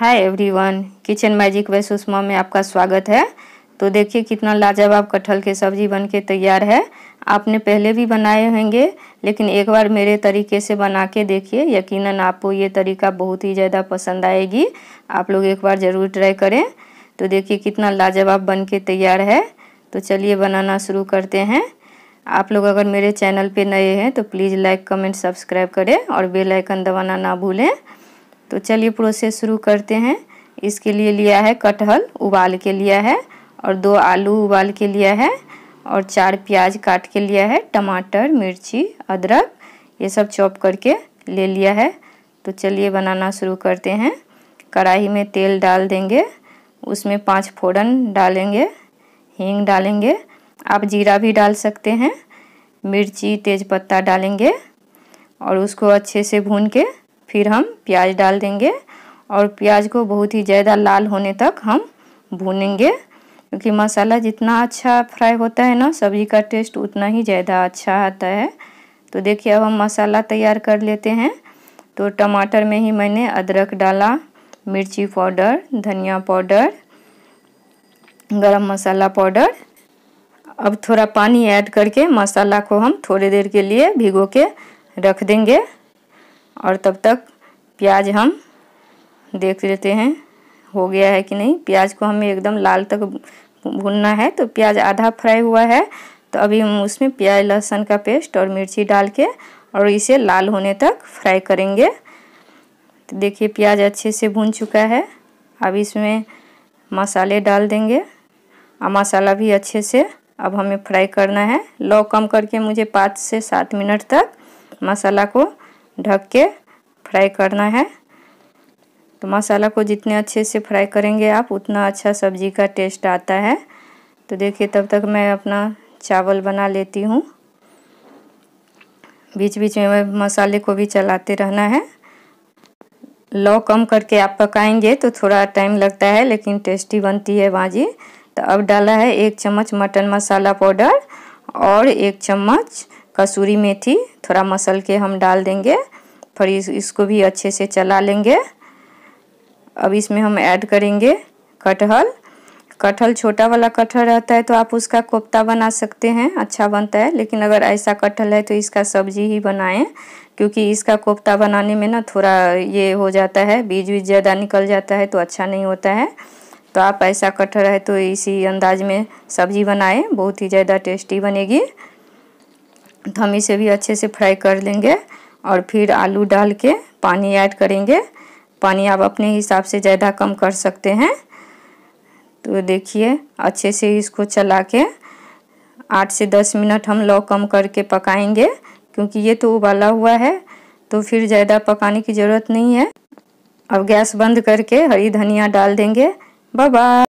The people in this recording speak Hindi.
hi everyone kitchen magic with Sushma में आपका स्वागत है तो देखिए कितना लाजवाब कटहल के सब्जी बन के तैयार है आपने पहले भी बनाए होंगे लेकिन एक बार मेरे तरीके से बना के देखिए यकीनन आपको ये तरीका बहुत ही ज़्यादा पसंद आएगी आप लोग एक बार ज़रूर ट्राई करें तो देखिए कितना लाजवाब बन के तैयार है तो चलिए बनाना शुरू करते हैं आप लोग अगर मेरे चैनल पर नए हैं तो प्लीज़ लाइक कमेंट सब्सक्राइब करें और बेलाइकन दबाना ना भूलें तो चलिए प्रोसेस शुरू करते हैं इसके लिए लिया है कटहल उबाल के लिया है और दो आलू उबाल के लिया है और चार प्याज काट के लिया है टमाटर मिर्ची अदरक ये सब चॉप करके ले लिया है तो चलिए बनाना शुरू करते हैं कढ़ाई में तेल डाल देंगे उसमें पाँच फोड़न डालेंगे हींग डालेंगे आप जीरा भी डाल सकते हैं मिर्ची तेज़पत्ता डालेंगे और उसको अच्छे से भून के फिर हम प्याज डाल देंगे और प्याज को बहुत ही ज़्यादा लाल होने तक हम भूनेंगे क्योंकि मसाला जितना अच्छा फ्राई होता है ना सब्ज़ी का टेस्ट उतना ही ज़्यादा अच्छा आता है तो देखिए अब हम मसाला तैयार कर लेते हैं तो टमाटर में ही मैंने अदरक डाला मिर्ची पाउडर धनिया पाउडर गरम मसाला पाउडर अब थोड़ा पानी ऐड करके मसाला को हम थोड़ी देर के लिए भिगो के रख देंगे और तब तक प्याज हम देख लेते हैं हो गया है कि नहीं प्याज को हमें एकदम लाल तक भूनना है तो प्याज आधा फ्राई हुआ है तो अभी हम उसमें प्याज लहसुन का पेस्ट और मिर्ची डाल के और इसे लाल होने तक फ्राई करेंगे तो देखिए प्याज अच्छे से भून चुका है अब इसमें मसाले डाल देंगे और मसाला भी अच्छे से अब हमें फ्राई करना है लो कम करके मुझे पाँच से सात मिनट तक मसाला को ढक के फ्राई करना है तो मसाला को जितने अच्छे से फ्राई करेंगे आप उतना अच्छा सब्जी का टेस्ट आता है तो देखिए तब तक मैं अपना चावल बना लेती हूँ बीच बीच में मसाले को भी चलाते रहना है लौ कम करके आप पकाएंगे तो थोड़ा टाइम लगता है लेकिन टेस्टी बनती है भाजी तो अब डाला है एक चम्मच मटन मसाला पाउडर और एक चम्मच कसूरी मेथी थोड़ा मसल के हम डाल देंगे फिर इस, इसको भी अच्छे से चला लेंगे अब इसमें हम ऐड करेंगे कटहल कटहल छोटा वाला कटहल रहता है तो आप उसका कोफ्ता बना सकते हैं अच्छा बनता है लेकिन अगर ऐसा कटहल है तो इसका सब्जी ही बनाएं क्योंकि इसका कोफ्ता बनाने में ना थोड़ा ये हो जाता है बीज बीज ज़्यादा निकल जाता है तो अच्छा नहीं होता है तो आप ऐसा कटहल है तो इसी अंदाज में सब्जी बनाएं बहुत ही ज़्यादा टेस्टी बनेगी तो हम इसे भी अच्छे से फ्राई कर लेंगे और फिर आलू डाल के पानी ऐड करेंगे पानी आप अपने हिसाब से ज़्यादा कम कर सकते हैं तो देखिए अच्छे से इसको चला के आठ से दस मिनट हम लो कम करके पकाएंगे क्योंकि ये तो उबाला हुआ है तो फिर ज़्यादा पकाने की ज़रूरत नहीं है अब गैस बंद करके हरी धनिया डाल देंगे बाय